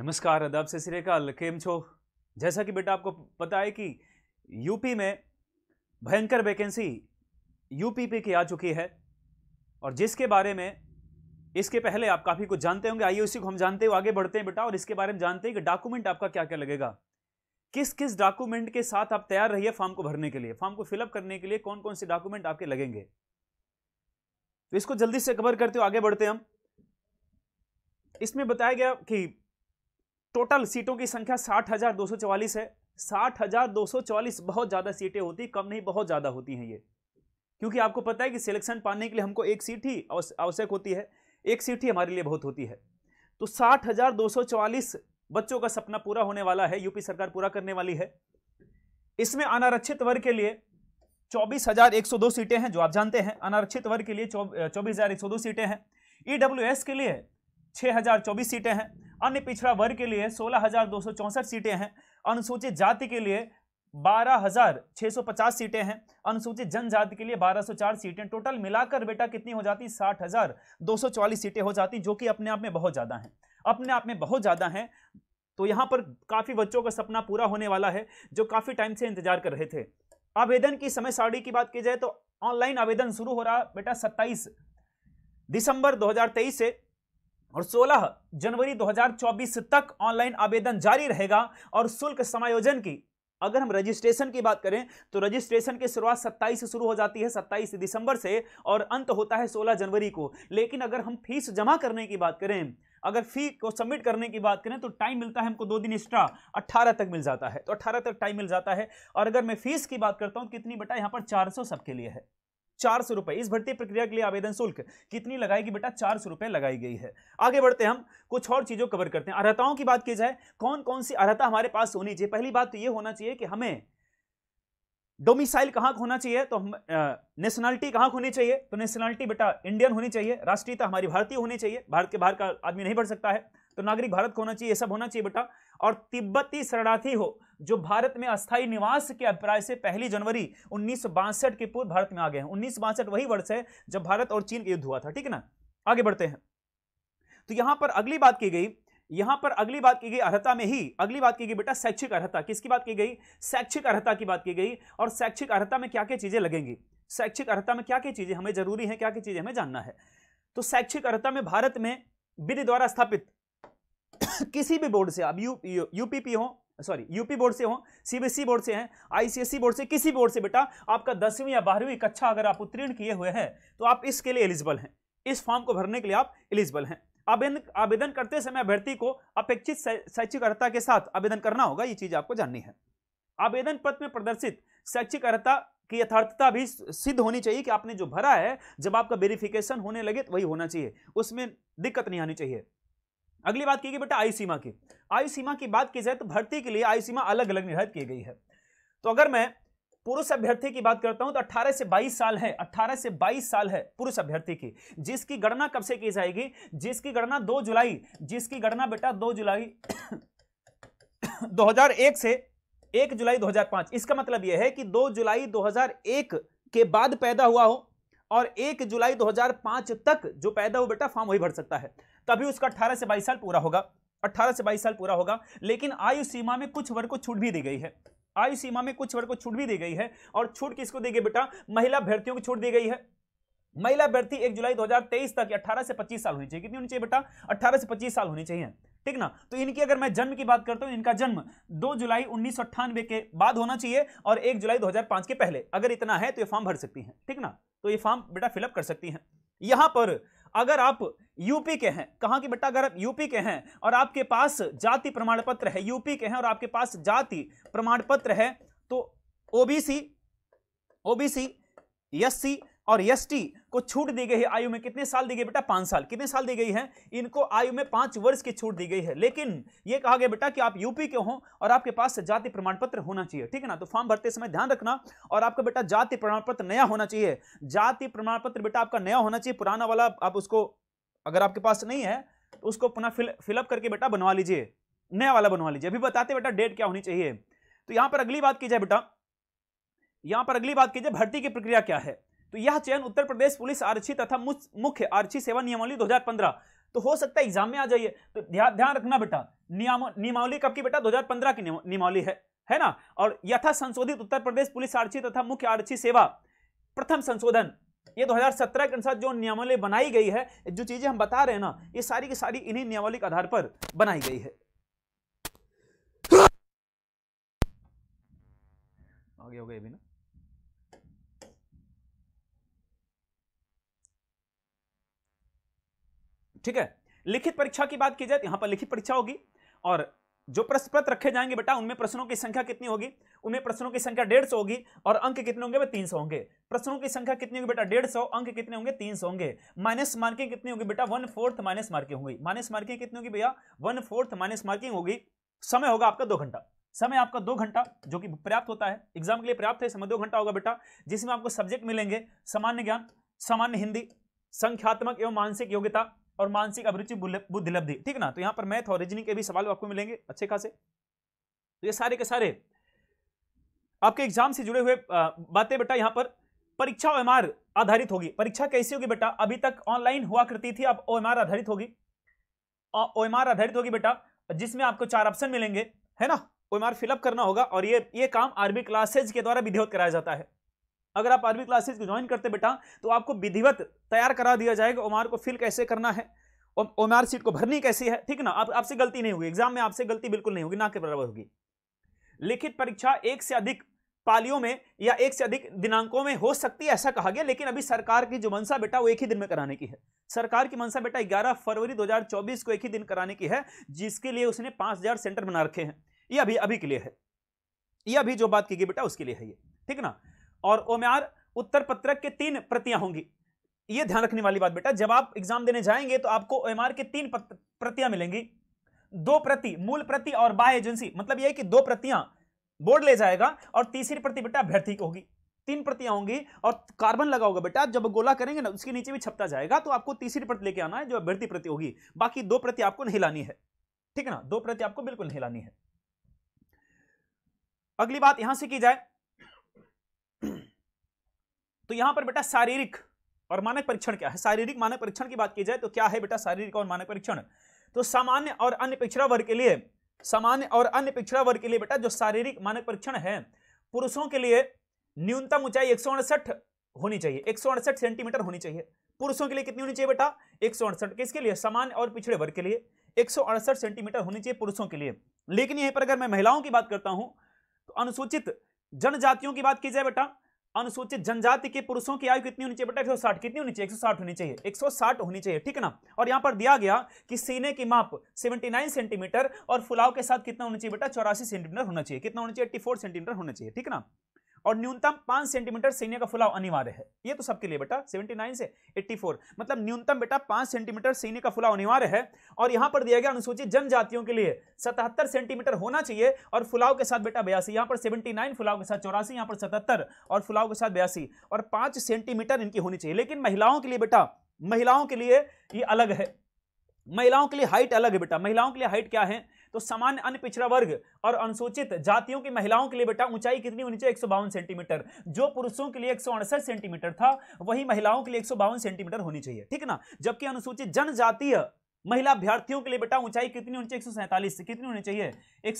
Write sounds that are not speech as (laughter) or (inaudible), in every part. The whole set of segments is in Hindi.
नमस्कार अदाब से सिरेकाल केम छो जैसा कि बेटा आपको पता है कि यूपी में भयंकर वैकेंसी यूपीपी की आ चुकी है और जिसके बारे में इसके पहले आप काफ़ी कुछ जानते होंगे आइए उसी को हम जानते हो आगे बढ़ते हैं बेटा और इसके बारे में जानते हैं कि डॉक्यूमेंट आपका क्या क्या लगेगा किस किस डॉक्यूमेंट के साथ आप तैयार रहिए फॉर्म को भरने के लिए फॉर्म को फिलअप करने के लिए कौन कौन से डॉक्यूमेंट आपके लगेंगे तो इसको जल्दी से कवर करते हो आगे बढ़ते हैं हम इसमें बताया गया कि टोटल सीटों की संख्या साठ हजार दो सौ चौवालीस है साठ हजार दो सौ चौवालीस बहुत ज़्यादा सीटें होती कम नहीं बहुत ज़्यादा होती हैं ये क्योंकि आपको पता है कि सिलेक्शन पाने के लिए हमको एक सीट ही आवश्यक होती है एक सीट ही हमारे लिए बहुत होती है तो साठ हजार दो सौ चौवालीस बच्चों का सपना पूरा होने वाला है यूपी सरकार पूरा करने वाली है इसमें अनारक्षित वर्ग के लिए चौबीस हजार एक सौ दो सीटें हैं जो आप जानते हैं अनारक्षित वर्ग के लिए चौबीस हजार एक सौ दो सीटें हैं ईडब्ल्यूएस के लिए छह हजार चौबीस सीटें हैं अन्य पिछड़ा वर्ग के लिए सोलह सीटें हैं अनुसूचित जाति के लिए 12,650 सीटें हैं अनुसूचित जनजाति के लिए 1204 सीटें टोटल मिलाकर बेटा कितनी हो जाती साठ हजार दो सौ चौवालीस सीटें हो जाती जो कि अपने आप में बहुत ज़्यादा हैं अपने आप में बहुत ज़्यादा हैं तो यहाँ पर काफ़ी बच्चों का सपना पूरा होने वाला है जो काफ़ी टाइम से इंतजार कर रहे थे आवेदन की समय सारणी की बात की जाए तो ऑनलाइन आवेदन शुरू हो रहा बेटा सत्ताईस दिसंबर 2023 से और 16 जनवरी 2024 तक ऑनलाइन आवेदन जारी रहेगा और शुल्क समायोजन की अगर हम रजिस्ट्रेशन की बात करें तो रजिस्ट्रेशन की शुरुआत 27 से शुरू हो जाती है 27 दिसंबर से और अंत होता है 16 जनवरी को लेकिन अगर हम फीस जमा करने की बात करें अगर फी को सबमिट करने की बात करें तो टाइम मिलता है हमको दो दिन एक्स्ट्रा अट्ठारह तक मिल जाता है तो अट्ठारह तक टाइम मिल जाता है और अगर मैं फीस की बात करता हूँ कितनी बेटा यहाँ पर चार सबके लिए है चार सौ रुपए इस भर्ती प्रक्रिया के लिए आवेदन शुल्क कितनी लगाएगी बेटा चार सौ रुपए लगाई गई है आगे बढ़ते हम कुछ और चीजों कवर करते हैं अर्हताओं की बात की जाए कौन कौन सी अर्हता हमारे पास होनी चाहिए पहली बात तो यह होना चाहिए कि हमें डोमिसाइल कहाँ होना चाहिए तो हम नेशनलिटी कहां होनी चाहिए तो नेशनलिटी बेटा इंडियन होनी चाहिए राष्ट्रीयता हमारी भारतीय होनी चाहिए भारत के बाहर का आदमी नहीं बढ़ सकता है तो नागरिक भारत को होना चाहिए यह सब होना चाहिए बेटा और तिब्बती शरणार्थी हो जो भारत में अस्थायी निवास के अभिप्राय से पहली जनवरी उन्नीस के पूर्व भारत में आ गए हैं उन्नीस वही वर्ष है जब भारत और चीन का युद्ध हुआ था ठीक है ना आगे बढ़ते हैं तो यहां पर अगली बात की गई यहां पर अगली बात की गई अर्हता में ही अगली बात की गई बेटा शैक्षिक अर्हता किसकी बात की गई शैक्षिक अर्हता की बात की गई और शैक्षिक अर्हता में क्या क्या चीजें लगेंगी शैक्षिक अर्हता में क्या क्या चीजें हमें जरूरी है क्या क्या चीजें हमें जानना है तो शैक्षिक अर्हता में भारत में विधि द्वारा स्थापित (coughs) किसी भी बोर्ड से आप यू, यू, यूपीपी हो सॉरी यूपी बोर्ड से हो सीबीएसई बोर्ड से हैं आईसीएसई बोर्ड से किसी बोर्ड से बेटा आपका दसवीं या बारहवीं कक्षा अगर आप उत्तीर्ण किए हुए हैं तो आप इसके लिए एलिजिबल हैं इस फॉर्म को भरने के लिए आप एलिजिबल हैं आवेदन करते समय अभ्यर्थी को अपेक्षित शैक्षिक अर्ता के साथ आवेदन करना होगा ये चीज आपको जाननी है आवेदन पत्र में प्रदर्शित शैक्षिक अर्ता की यथार्थता भी सिद्ध होनी चाहिए कि आपने जो भरा है जब आपका वेरिफिकेशन होने लगे तो वही होना चाहिए उसमें दिक्कत नहीं आनी चाहिए अगली बात की गई बेटा आयु सीमा की आयु सीमा की बात की जाए तो भर्ती के लिए आयु सीमा अलग अलग निर्धारित की गई है तो अगर मैं पुरुष अभ्यर्थी की बात करता हूं तो 18 से 22 साल है 18 से 22 साल है पुरुष अभ्यर्थी की जिसकी गणना कब से की जाएगी जिसकी गणना 2 जुलाई जिसकी गणना बेटा 2 जुलाई 2001 (coughs) से 1 जुलाई 2005 इसका मतलब यह है कि 2 जुलाई 2001 के बाद पैदा हुआ हो और एक जुलाई 2005 तक जो पैदा हुआ बेटा फॉर्म वही भर सकता है तभी उसका अठारह से बाईस साल पूरा होगा अट्ठारह से बाईस साल पूरा होगा लेकिन आयु सीमा में कुछ वर्ग को छूट भी दी गई है आयु सीमा में कुछ वर्ग को छूट भी दी गई है और छूट किसको दी गई बेटा महिला अभ्यर्थियों को छूट दी गई है महिला अभ्यर्थी एक जुलाई 2023 तक 18 से 25 साल होनी चाहिए कितनी होनी चाहिए बेटा 18 से 25 साल होनी चाहिए ठीक ना तो इनकी अगर मैं जन्म की बात करता हूं इनका जन्म 2 जुलाई उन्नीस के बाद होना चाहिए और 1 जुलाई 2005 के पहले अगर इतना है तो ये फॉर्म भर सकती हैं ठीक ना तो ये फॉर्म बेटा फिलअप कर सकती हैं यहां पर अगर आप यूपी के हैं कहां की बेटा अगर आप यूपी के हैं और आपके पास जाति प्रमाण पत्र है यूपी के हैं और आपके पास जाति प्रमाण पत्र है तो ओबीसी ओबीसी एससी और एसटी को छूट दी गई है आयु में कितने साल दी गई बेटा पांच साल कितने साल दी गई है इनको आयु में पांच वर्ष की छूट दी गई है लेकिन ये कहा गया बेटा कि आप यूपी के हो और आपके पास जाति प्रमाण पत्र होना चाहिए ठीक है ना तो फॉर्म भरते समय ध्यान रखना और आपका बेटा जाति प्रमाण पत्र नया होना चाहिए जाति प्रमाण पत्र बेटा आपका नया होना चाहिए पुराना वाला आप उसको अगर आपके पास नहीं है तो उसको पुनः फिलअप करके बेटा बनवा लीजिए नया वाला बनवा लीजिए अभी बताते बेटा डेट क्या होनी चाहिए तो यहां पर अगली बात की जाए बेटा यहां पर अगली बात की जाए भर्ती की प्रक्रिया क्या है तो यह चयन उत्तर प्रदेश पुलिस आरक्षी तथा मुख्य आरक्षी सेवा नियमावली 2015 तो हो सकता है एग्जाम में आ जाइए तो ध्यान ध्यान रखना बेटा नियमावली कब की बेटा 2015 की नियमावली है है ना और यथा संशोधित उत्तर प्रदेश पुलिस आरक्षी तथा मुख्य आरक्षी सेवा प्रथम संशोधन ये 2017 के अनुसार जो नियमावली बनाई गई है जो चीजें हम बता रहे हैं ना ये सारी की सारी इन्हीं नियमावली के आधार पर बनाई गई है आगे हो गए अभी ना ठीक है लिखित परीक्षा की बात की जाए तो यहां पर लिखित परीक्षा होगी और जो प्रश्न पत्र रखे जाएंगे बेटा उनमें प्रश्नों की संख्या कितनी होगी उनमें प्रश्नों की संख्या डेढ़ सौ होगी और अंक कितने होंगे तीन सौ होंगे प्रश्नों की संख्या कितनी होगी बेटा डेढ़ सौ अंक कितने होंगे तीन सौ होंगे माइनस मार्किंग कितनी होगी बेटा वन फोर्थ माइनस मार्किंग होगी माइनस मार्किंग कितनी होगी भैया वन फोर्थ माइनस मार्किंग होगी समय होगा आपका दो घंटा समय आपका दो घंटा जो कि पर्याप्त होता है एग्जाम के लिए पर्याप्त है समय दो घंटा होगा बेटा जिसमें आपको सब्जेक्ट मिलेंगे सामान्य ज्ञान सामान्य हिंदी संख्यात्मक एवं मानसिक योग्यता और मानसिक अभिरुचि बुद्धि लब्धि ठीक ना तो यहाँ पर मैथ और रीजनिंग के भी सवाल आपको मिलेंगे अच्छे खासे तो ये सारे के सारे आपके एग्जाम से जुड़े हुए बातें बेटा यहाँ पर परीक्षा ओ आधारित होगी परीक्षा कैसी होगी बेटा अभी तक ऑनलाइन हुआ करती थी अब ओ आधारित होगी ओ आधारित होगी बेटा जिसमें आपको चार ऑप्शन मिलेंगे है ना ओ फिलअप करना होगा और ये ये काम आरबी क्लासेज के द्वारा विधिवत कराया जाता है अगर आप आर्मी क्लासेज को ज्वाइन करते बेटा तो आपको विधिवत तैयार करा दिया जाएगा ओमार को फिल कैसे करना है ओमार सीट को भरनी कैसी है ठीक ना आप आपसे गलती नहीं होगी एग्जाम में आपसे गलती बिल्कुल नहीं होगी ना के बराबर होगी लिखित परीक्षा एक से अधिक पालियों में या एक से अधिक दिनांकों में हो सकती है ऐसा कहा गया लेकिन अभी सरकार की जो मंशा बेटा वो एक ही दिन में कराने की है सरकार की मंशा बेटा 11 फरवरी 2024 को एक ही दिन कराने की है जिसके लिए उसने 5000 सेंटर बना रखे हैं ये अभी अभी के लिए है ये अभी जो बात की गई बेटा उसके लिए है ये ठीक ना और ओम्यार उत्तर पत्रक के तीन प्रतियां होंगी ये ध्यान रखने वाली बात बेटा जब आप एग्जाम देने जाएंगे तो आपको ओएमआर के तीन प्रतियां मिलेंगी दो प्रति मूल प्रति और बाह एजेंसी मतलब यह कि दो प्रतियां बोर्ड ले जाएगा और तीसरी प्रति बेटा अभ्यर्थी की होगी तीन प्रतियां होंगी और कार्बन लगा होगा बेटा जब गोला करेंगे ना उसके नीचे भी छपता जाएगा तो आपको तीसरी प्रति लेके आना है जो अभ्यर्थी प्रति होगी बाकी दो प्रति आपको नहीं लानी है ठीक है ना दो प्रति आपको बिल्कुल नहीं लानी है अगली बात यहां से की जाए तो यहां पर बेटा शारीरिक और मानक परीक्षण क्या है शारीरिक मानक परीक्षण की बात की जाए तो क्या है बेटा शारीरिक और मानक परीक्षण तो सामान्य और अन्य पिछड़ा वर्ग के लिए सामान्य और अन्य पिछड़ा वर्ग के लिए बेटा जो शारीरिक मानक परीक्षण है पुरुषों के लिए न्यूनतम ऊंचाई एक होनी चाहिए एक सेंटीमीटर होनी चाहिए पुरुषों के लिए कितनी होनी चाहिए बेटा एक किसके लिए सामान्य और पिछड़े वर्ग के लिए एक सेंटीमीटर होनी चाहिए पुरुषों के लिए लेकिन यहीं पर अगर मैं महिलाओं की बात करता हूं तो अनुसूचित जनजातियों की बात की जाए बेटा अनुसूचित जनजाति के पुरुषों की आयु कितनी होनी चाहिए बेटा एक सौ कितनी होनी चाहिए सौ होनी चाहिए एक होनी चाहिए ठीक है ना और यहां पर दिया गया कि सीने की माप 79 सेंटीमीटर और फुलाव के साथ कितना होना चाहिए बेटा चौरासी सेंटीमीटर होना चाहिए कितना होना चाहिए एट्टी सेंटीमीटर होना चाहिए ठीक ना और न्यूनतम पांच सेंटीमीटर सीने का फुलाव अनिवार्य है ये तो सबके लिए बेटा 79 से 84 मतलब न्यूनतम बेटा पांच सेंटीमीटर सीने का फुलाव अनिवार्य है और यहां पर दिया गया अनुसूचित जनजातियों के लिए 77 सेंटीमीटर होना चाहिए और फुलाव के साथ बेटा बयासी यहां पर 79 फुलाव के साथ चौरासी यहां पर सतहत्तर और फुलाव के साथ बयासी और पांच सेंटीमीटर इनकी होनी चाहिए लेकिन महिलाओं के लिए बेटा महिलाओं के लिए ये अलग है महिलाओं के लिए हाइट अलग है बेटा महिलाओं के लिए हाइट क्या है तो सामान्य अन्य पिछड़ा वर्ग और अनुसूचित जातियों की महिलाओं के लिए बेटा ऊंचाई कितनी होनी चाहिए एक सेंटीमीटर जो पुरुषों के लिए एक सेंटीमीटर था वही महिलाओं के लिए एक सेंटीमीटर होनी चाहिए ठीक ना जबकि अनुसूचित जनजातीय महिला अभ्यर्थियों के लिए बेटा ऊंचाई कितनी होनी चाहिए एक कितनी होनी चाहिए एक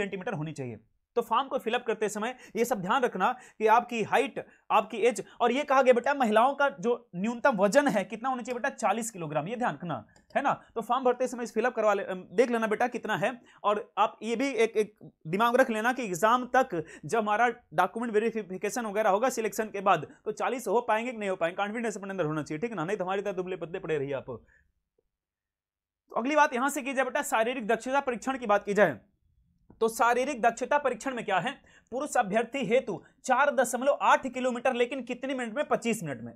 सेंटीमीटर होनी चाहिए तो फॉर्म को फिलअप करते समय ये सब ध्यान रखना कि आपकी हाइट आपकी एज और ये कहा गया बेटा महिलाओं का जो न्यूनतम वजन है कितना होना चाहिए बेटा 40 किलोग्राम ये ध्यान रखना है ना तो फॉर्म भरते समय फिलअप करवा ले देख लेना बेटा कितना है और आप ये भी एक एक दिमाग रख लेना कि एग्जाम तक जब हमारा डॉक्यूमेंट वेरिफिकेशन वगैरह होगा सिलेक्शन के बाद तो चालीस हो पाएंगे कि नहीं हो पाएंगे कॉन्फिडेंस अपने अंदर होना चाहिए ठीक है ना नहीं तो हमारी तरह दुबले पत्ते पड़े रही आप तो अगली बात यहां से की जाए बेटा शारीरिक दक्षता परीक्षण की बात की जाए तो शारीरिक दक्षता परीक्षण में क्या है पुरुष अभ्यर्थी हेतु चार दशमलव आठ किलोमीटर लेकिन कितने मिनट में पच्चीस मिनट में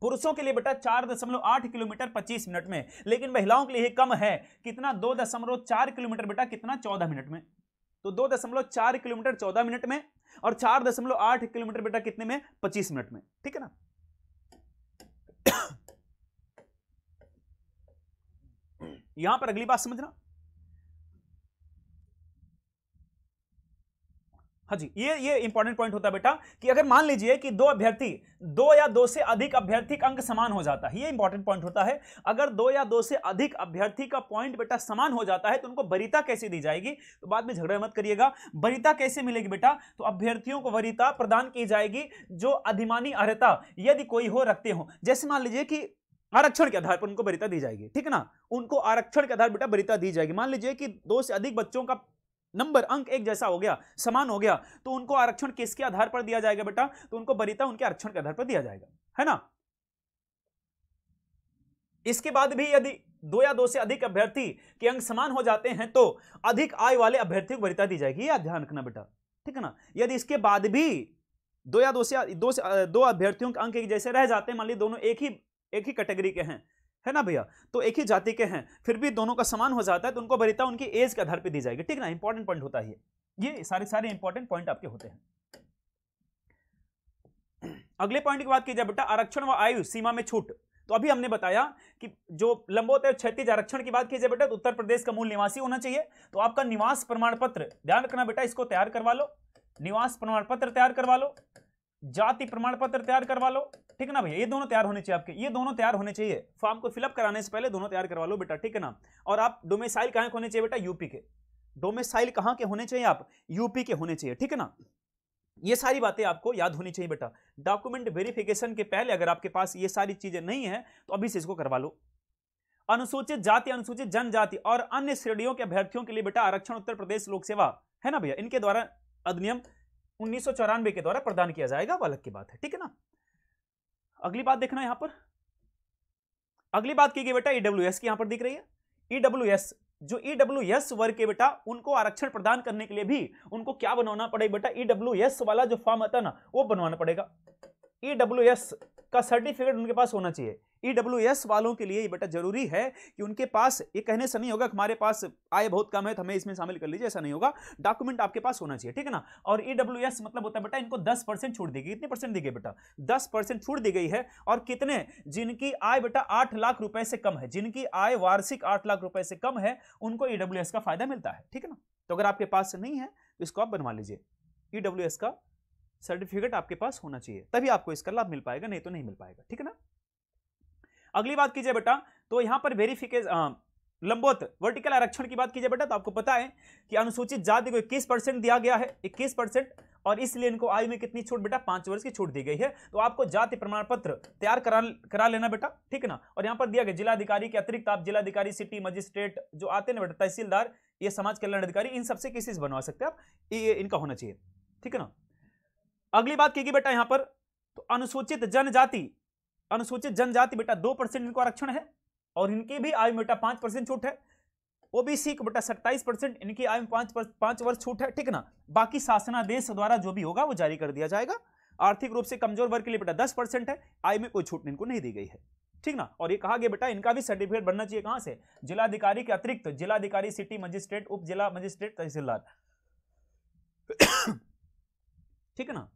पुरुषों के लिए बेटा चार दशमलव आठ किलोमीटर पच्चीस मिनट में लेकिन महिलाओं के लिए कम है कितना दो दशमलव चार किलोमीटर बेटा कितना चौदह मिनट में तो दो दशमलव चार किलोमीटर चौदह मिनट में और चार दशमलव आठ किलोमीटर बेटा कितने में पच्चीस मिनट में ठीक है ना (coughs) यहां पर अगली बात समझना हाँ जी ये ये इंपॉर्टेंट पॉइंट होता है बेटा कि अगर मान लीजिए कि दो अभ्यर्थी दो या दो से अधिक अभ्यर्थी का अंक समान हो जाता है ये इंपॉर्टेंट पॉइंट होता है अगर दो या दो से अधिक अभ्यर्थी का पॉइंट बेटा समान हो जाता है तो उनको वरीता कैसे दी जाएगी तो बाद में झगड़ा मत करिएगा वरीता कैसे मिलेगी बेटा तो अभ्यर्थियों को वरीता प्रदान की जाएगी जो अधिमानी अर्ता यदि कोई हो रखते हो जैसे मान लीजिए कि आरक्षण के आधार पर उनको वरीता दी जाएगी ठीक ना उनको आरक्षण के आधार बेटा वरीता दी जाएगी मान लीजिए कि दो से अधिक बच्चों का नंबर अंक एक जैसा हो गया समान हो गया तो उनको आरक्षण किसके आधार पर दिया जाएगा बेटा तो उनको बरिता उनके आरक्षण के आधार पर दिया जाएगा है ना इसके बाद भी यदि दो या दो से अधिक अभ्यर्थी के अंक समान हो जाते हैं तो अधिक आय वाले अभ्यर्थी को बरिता दी जाएगी यह ध्यान रखना बेटा ठीक है ना यदि इसके बाद भी दो या दो से दो से दो अभ्यर्थियों के अंक एक जैसे रह जाते हैं मान ली दोनों एक ही एक ही कैटेगरी के हैं है ना भैया तो एक ही जाति के हैं फिर भी दोनों का समान हो जाता है तो उनको वरीयता उनकी एज के आधार पर दी जाएगी ठीक ना इंपॉर्टेंट पॉइंट होता है ये सारे सारे इंपॉर्टेंट पॉइंट आपके होते हैं अगले पॉइंट की बात की जाए बेटा आरक्षण व आयु सीमा में छूट तो अभी हमने बताया कि जो लंबोत क्षतिज आरक्षण की बात की जाए बेटा तो उत्तर प्रदेश का मूल निवासी होना चाहिए तो आपका निवास प्रमाण पत्र ध्यान रखना बेटा इसको तैयार करवा लो निवास प्रमाण पत्र तैयार करवा लो जाति प्रमाण पत्र तैयार करवा लो ठीक है ना भैया ये दोनों तैयार होने चाहिए आपके ये दोनों तैयार होने चाहिए फॉर्म को फिलअप कराने से पहले दोनों तैयार करवा लो बेटा ठीक है ना और आप डोमेसाइल कहाँ के होने चाहिए बेटा यूपी के डोमेसाइल कहाँ के होने चाहिए आप यूपी के होने चाहिए ठीक है ना ये सारी बातें आपको याद होनी चाहिए बेटा डॉक्यूमेंट वेरिफिकेशन के पहले अगर आपके पास ये सारी चीजें नहीं है तो अभी से इसको करवा लो अनुसूचित जाति अनुसूचित जनजाति और अन्य श्रेणियों के अभ्यर्थियों के लिए बेटा आरक्षण उत्तर प्रदेश लोक सेवा है ना भैया इनके द्वारा अधिनियम उन्नीस के द्वारा प्रदान किया जाएगा वो अलग की बात है ठीक है ना अगली बात देखना यहां पर अगली बात की गई बेटा ईडब्ल्यू e की यहां पर दिख रही है ईडब्ल्यू e जो ईडब्ल्यू e वर्ग के बेटा उनको आरक्षण प्रदान करने के लिए भी उनको क्या बनवाना पड़ेगा बेटा ईडब्ल्यू वाला जो फॉर्म आता है ना वो बनवाना पड़ेगा ईडब्ल्यू का सर्टिफिकेट उनके पास होना चाहिए ई e वालों के लिए बेटा जरूरी है कि उनके पास ये कहने से नहीं होगा हमारे पास आय बहुत कम है तो हमें इसमें शामिल कर लीजिए ऐसा नहीं होगा डॉक्यूमेंट आपके पास होना चाहिए ठीक है ना और ई e मतलब होता है बेटा इनको दस छूट दी गई कितने परसेंट दी गई बेटा दस छूट दी गई है और कितने जिनकी आय बेटा आठ लाख रुपए से कम है जिनकी आय वार्षिक आठ लाख रुपए से कम है उनको एस e का फायदा मिलता है ठीक है ना तो अगर आपके पास नहीं है तो इसको आप बनवा लीजिए ई का सर्टिफिकेट आपके पास होना चाहिए तभी आपको इसका लाभ मिल पाएगा नहीं तो नहीं मिल पाएगा ठीक है ना अगली बात कीजिए बेटा तो यहां पर वेरिफिकेशन लंबोत वर्टिकल आरक्षण की बात कीजिए बेटा तो आपको पता है कि अनुसूचित जाति को इक्कीस परसेंट दिया गया है इक्कीस परसेंट और इसलिए इनको आयु में कितनी छूट बेटा पांच वर्ष की छूट दी गई है तो आपको जाति प्रमाण पत्र तैयार करा करा लेना बेटा ठीक है ना और यहाँ पर दिया गया जिलाधिकारी के अतिरिक्त आप जिलाधिकारी सिटी मजिस्ट्रेट जो आते ना बेटा तहसीलदार ये समाज कल्याण अधिकारी इन सबसे किसी से बनवा सकते आप ये इनका होना चाहिए ठीक है ना अगली बात की बेटा यहाँ पर तो अनुसूचित जनजाति अनुसूचित जनजाति बेटा दो परसेंट इनको आरक्षण है और इनकी भी आयु में बेटा पांच परसेंट छूट है ओबीसी को बेटा सत्ताईस परसेंट इनकी आयु में पांच वर्ष छूट है ठीक ना बाकी शासनादेश द्वारा जो भी होगा वो जारी कर दिया जाएगा आर्थिक रूप से कमजोर वर्ग के लिए बेटा दस परसेंट है आयु में कोई छूट इनको नहीं दी गई है ठीक ना और ये कहा गया बेटा इनका भी सर्टिफिकेट बनना चाहिए कहां से जिलाधिकारी के अतिरिक्त तो जिलाधिकारी सिटी मजिस्ट्रेट उप जिला मजिस्ट्रेट तहसीलदार (coughs) ठीक है ना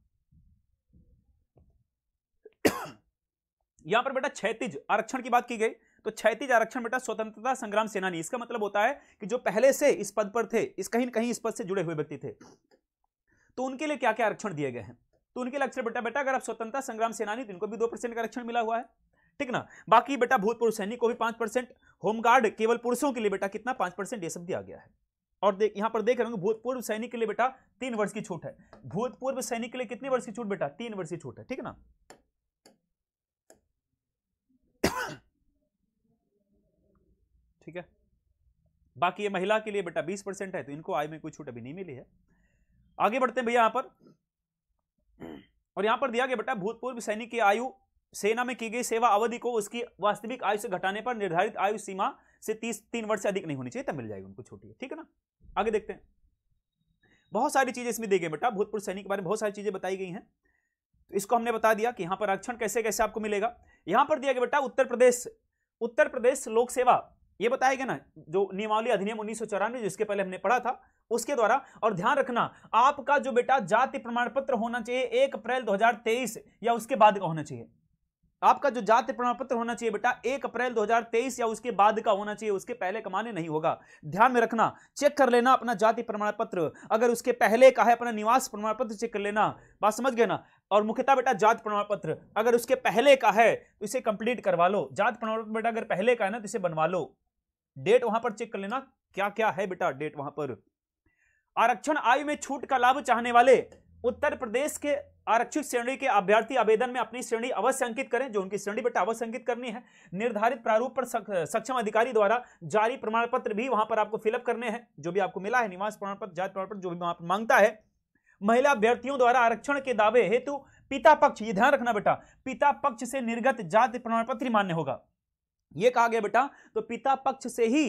यहां पर बेटा क्षैतिज आरक्षण की बात की गई तो क्षैतिज आरक्षण बेटा स्वतंत्रता संग्राम सेनानी इसका मतलब होता है कि जो पहले से इस पद पर थे इस कहीं कहीं इस पद से जुड़े हुए व्यक्ति थे तो उनके लिए क्या क्या आरक्षण दिए गए हैं तो उनके लिए बेटा बेटा अगर आप स्वतंत्रता संग्राम सेनानी तो इनको भी दो परसेंट का आरक्षण मिला हुआ है ठीक ना बाकी बेटा भूतपूर्व सैनिक को भी पांच परसेंट होमगार्ड केवल पुरुषों के लिए बेटा कितना पांच परसेंट ये सब दिया गया है और देख यहां पर देख रहे भूतपूर्व सैनिक के लिए बेटा तीन वर्ष की छूट है भूतपूर्व सैनिक के लिए कितने वर्ष की छूट बेटा तीन वर्ष की छूट है ठीक है ना ठीक है बाकी ये महिला के लिए बेटा बीस परसेंट है तो इनको आय में कोई छूट अभी नहीं मिली है आगे बढ़ते हैं भैया यहाँ पर और यहाँ पर दिया गया बेटा भूतपूर्व सैनिक की आयु सेना में की गई सेवा अवधि को उसकी वास्तविक आयु से घटाने पर निर्धारित आयु सीमा से तीस तीन वर्ष से अधिक नहीं होनी चाहिए तब मिल जाएगी उनको छोटी है ठीक है ना आगे देखते हैं बहुत सारी चीजें इसमें दी गई बेटा भूतपूर्व सैनिक के बारे में बहुत सारी चीजें बताई गई हैं तो इसको हमने बता दिया कि यहाँ पर आरक्षण कैसे कैसे आपको मिलेगा यहाँ पर दिया गया बेटा उत्तर प्रदेश उत्तर प्रदेश लोक सेवा ये बताया गया ना जो नियमावली अधिनियम उन्नीस जिसके पहले हमने पढ़ा था उसके द्वारा और ध्यान रखना आपका जो बेटा जाति प्रमाण पत्र होना चाहिए एक अप्रैल 2023 या उसके बाद का होना चाहिए आपका जो जाति प्रमाण पत्र होना चाहिए बेटा एक अप्रैल 2023 या उसके बाद का होना चाहिए उसके पहले का कमाने नहीं होगा ध्यान में रखना चेक कर लेना अपना जाति प्रमाण पत्र अगर उसके पहले का है अपना निवास प्रमाण पत्र चेक कर लेना बात समझ गए ना और मुख्यतः बेटा जात प्रमाण पत्र अगर उसके पहले का है तो इसे कंप्लीट करवा लो जात प्रमाण पत्र बेटा अगर पहले का है ना तो इसे बनवा लो डेट वहां पर चेक कर लेना क्या क्या है बेटा डेट वहां पर आरक्षण आयु में छूट का लाभ चाहने वाले उत्तर प्रदेश के आरक्षित श्रेणी के अभ्यर्थी आवेदन में अपनी श्रेणी अवश्य अंकित करें जो उनकी श्रेणी बेटा अवश्य अंकित करनी है निर्धारित प्रारूप पर सक्षम अधिकारी द्वारा जारी प्रमाण पत्र भी वहां पर आपको फिलअप करने हैं जो भी आपको मिला है निवास प्रमाण पत्र जाति प्रमाण पत्र जो भी वहां पर मांगता है महिला अभ्यर्थियों द्वारा आरक्षण के दावे हेतु पिता पक्ष ये ध्यान रखना बेटा पिता पक्ष से निर्गत जाति प्रमाण पत्र मान्य होगा ये कहा गया बेटा तो पिता पक्ष से ही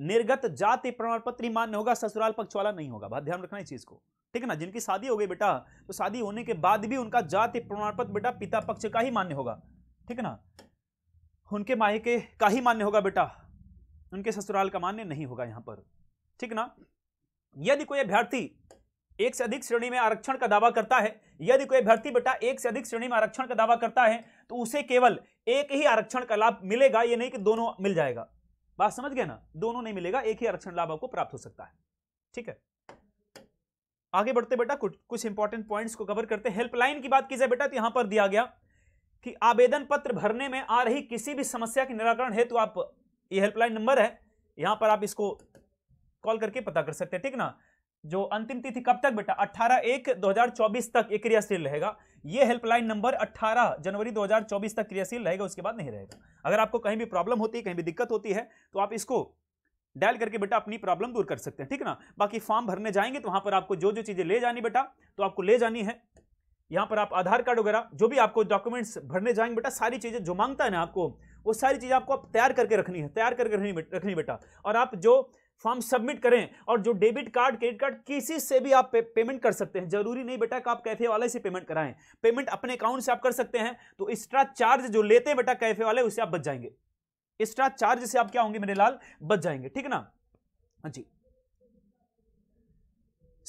निर्गत जाति प्रमाण पत्र मान्य होगा ससुराल पक्ष वाला नहीं होगा बात ध्यान रखना इस चीज को ठीक है ना जिनकी शादी हो गई बेटा तो शादी होने के बाद भी उनका जाति प्रमाण पत्र बेटा पिता पक्ष का ही मान्य होगा ठीक है ना उनके माह के का ही मान्य होगा बेटा उनके ससुराल का मान्य नहीं होगा यहां पर ठीक ना यदि कोई अभ्यर्थी एक से अधिक श्रेणी में आरक्षण का दावा करता है यदि कोई अभ्यर्थी बेटा एक से अधिक श्रेणी में आरक्षण का दावा करता है तो उसे केवल एक ही आरक्षण का लाभ मिलेगा ये नहीं कि दोनों मिल जाएगा बात समझ गया ना दोनों नहीं मिलेगा एक ही आरक्षण लाभ आपको प्राप्त हो सकता है ठीक है आगे बढ़ते बेटा कुछ कुछ इंपॉर्टेंट पॉइंट्स को कवर करते हेल्पलाइन की बात की जाए बेटा तो यहां पर दिया गया कि आवेदन पत्र भरने में आ रही किसी भी समस्या के निराकरण हेतु तो आप ये हेल्पलाइन नंबर है यहां पर आप इसको कॉल करके पता कर सकते हैं ठीक ना जो अंतिम तिथि कब तक बेटा 18 एक 2024 तक ये क्रियाशील रहेगा ये हेल्पलाइन नंबर 18 जनवरी 2024 तक क्रियाशील रहेगा उसके बाद नहीं रहेगा अगर आपको कहीं भी प्रॉब्लम होती है कहीं भी दिक्कत होती है तो आप इसको डायल करके बेटा अपनी प्रॉब्लम दूर कर सकते हैं ठीक ना बाकी फॉर्म भरने जाएंगे तो वहां पर आपको जो जो चीजें ले जानी बेटा तो आपको ले जानी है यहाँ पर आप आधार कार्ड वगैरह जो भी आपको डॉक्यूमेंट्स भरने जाएंगे बेटा सारी चीज़ें जो मांगता है ना आपको वो सारी चीज़ें आपको आप तैयार करके रखनी है तैयार करके रखनी रखनी बेटा और आप जो फॉर्म सबमिट करें और जो डेबिट कार्ड क्रेडिट कार्ड किसी से भी आप पे, पेमेंट कर सकते हैं जरूरी नहीं बेटा कि आप कैफे वाले से पेमेंट कराएं पेमेंट अपने अकाउंट से आप कर सकते हैं तो एक्स्ट्रा चार्ज जो लेते हैं बेटा कैफे वाले उससे आप बच जाएंगे एक्स्ट्रा चार्ज से आप क्या होंगे मेरे लाल बच जाएंगे ठीक ना हाँ जी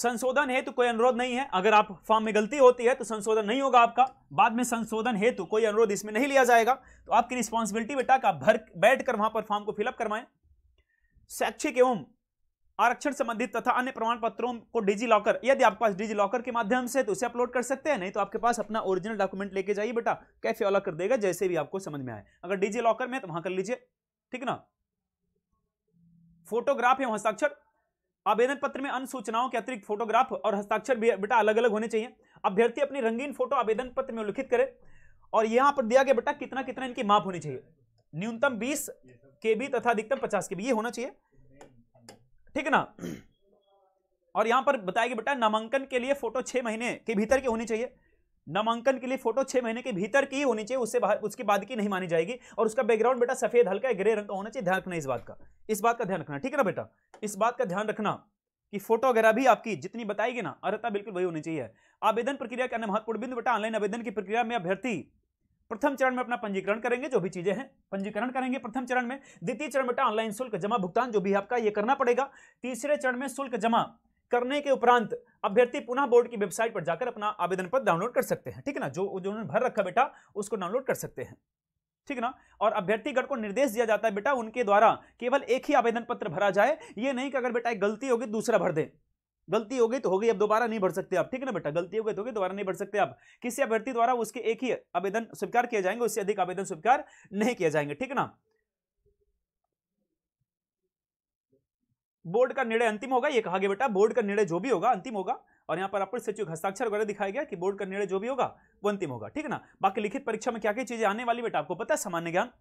संशोधन हेतु कोई अनुरोध नहीं है अगर आप फॉर्म में गलती होती है तो संशोधन नहीं होगा आपका बाद में संशोधन हेतु कोई अनुरोध इसमें नहीं लिया जाएगा तो आपकी रिस्पॉन्सिबिलिटी बेटा का भर बैठ कर वहां पर फॉर्म को फिलअप करवाएं शैक्षिक एवं आरक्षण संबंधित तथा अन्य प्रमाण पत्रों को डिजी लॉकर यदि आपके पास डिजी लॉकर के माध्यम से तो उसे अपलोड कर सकते हैं नहीं तो आपके पास अपना ओरिजिनल डॉक्यूमेंट लेके जाइए बेटा कैफे वाला कर देगा जैसे भी आपको समझ में आए अगर डिजी लॉकर में तो वहां कर लीजिए ठीक ना फोटोग्राफ एवं हस्ताक्षर आवेदन पत्र में अन्य सूचनाओं के अतिरिक्त फोटोग्राफ और हस्ताक्षर भी बेटा अलग अलग होने चाहिए अभ्यर्थी अपनी रंगीन फोटो आवेदन पत्र में उल्लिखित करे और यहां पर दिया गया बेटा कितना कितना इनकी माप होनी चाहिए न्यूनतम बीस के बी तथा अधिकतम पचास के बी ये होना चाहिए ठीक है ना और यहां पर बताया कि बेटा नामांकन के लिए फोटो छह महीने के भीतर की होनी चाहिए नामांकन के लिए फोटो छह महीने के भीतर की होनी चाहिए उससे बाहर उसके बाद की नहीं मानी जाएगी और उसका बैकग्राउंड बेटा सफेद हल्का ग्रे रंग का होना चाहिए ध्यान रखना इस बात का इस बात का ध्यान रखना ठीक है ना बेटा इस बात का ध्यान रखना कि फोटो वगैरह भी आपकी जितनी बताएगी ना अर्हता बिल्कुल वही होनी चाहिए आवेदन प्रक्रिया का अन्य महत्वपूर्ण बिंदु बेटा ऑनलाइन आवेदन की प्रक्रिया में अभ्यर्थी प्रथम चरण में अपना पंजीकरण करेंगे जो भी चीजें हैं पंजीकरण करेंगे प्रथम चरण में द्वितीय चरण बेटा ऑनलाइन शुल्क जमा भुगतान जो भी आपका ये करना पड़ेगा तीसरे चरण में शुल्क जमा करने के उपरांत अभ्यर्थी पुनः बोर्ड की वेबसाइट पर जाकर अपना आवेदन पत्र डाउनलोड कर सकते हैं ठीक है ना जो उन्होंने भर रखा बेटा उसको डाउनलोड कर सकते हैं ठीक ना और अभ्यर्थीगण को निर्देश दिया जाता है बेटा उनके द्वारा केवल एक ही आवेदन पत्र भरा जाए ये नहीं कि अगर बेटा एक गलती होगी दूसरा भर दे गलती हो गई तो हो गई अब दोबारा नहीं भर सकते आप ठीक है ना बेटा गलती हो गई तो होगी दोबारा नहीं भर सकते आप किसी अभ्यर्थी द्वारा उसके एक ही आवेदन स्वीकार किए जाएंगे उससे अधिक आवेदन स्वीकार नहीं किया जाएंगे ठीक है ना बोर्ड का निर्णय अंतिम होगा ये कहा गया बेटा बोर्ड का निर्णय जो भी होगा अंतिम होगा और यहाँ पर आपको सचिव हस्ताक्षर वगैरह दिखाया गया कि बोर्ड का निर्णय जो भी होगा वो अंतिम होगा ठीक है ना बाकी लिखित परीक्षा में क्या क्या चीजें आने वाली बेटा आपको पता है सामान्य ज्ञान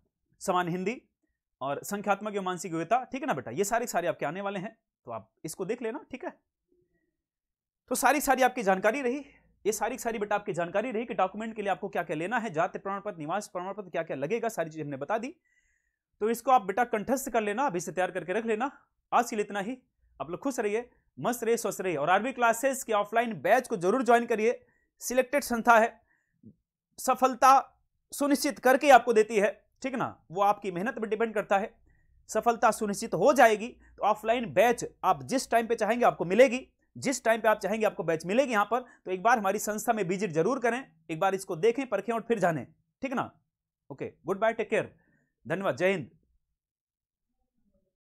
समान हिंदी और संख्यात्मक एवं मानसिक योग्यता ठीक है ना बेटा ये सारे सारे आपके आने वाले हैं तो आप इसको देख लेना ठीक है तो सारी सारी आपकी जानकारी रही ये सारी सारी बेटा आपकी जानकारी रही कि डॉक्यूमेंट के लिए आपको क्या क्या लेना है जाति प्रमाण पत्र निवास प्रमाण पत्र क्या क्या लगेगा सारी चीज हमने बता दी तो इसको आप बेटा कंठस्थ कर लेना अभी से तैयार करके रख लेना आज के लिए इतना ही आप लोग खुश रहिए मस्त रहिए स्वस्थ रहिए और आरबी क्लासेस के ऑफलाइन बैच को जरूर ज्वाइन करिए सिलेक्टेड संस्था है सफलता सुनिश्चित करके आपको देती है ठीक ना वो आपकी मेहनत पर डिपेंड करता है सफलता सुनिश्चित हो जाएगी तो ऑफलाइन बैच आप जिस टाइम पे चाहेंगे आपको मिलेगी जिस टाइम पे आप चाहेंगे आपको बैच मिलेगी यहां पर तो एक बार हमारी संस्था में विजिट जरूर करें एक बार इसको देखें परखें और फिर जाने ठीक ना okay good bye take care धन्यवाद जय हिंद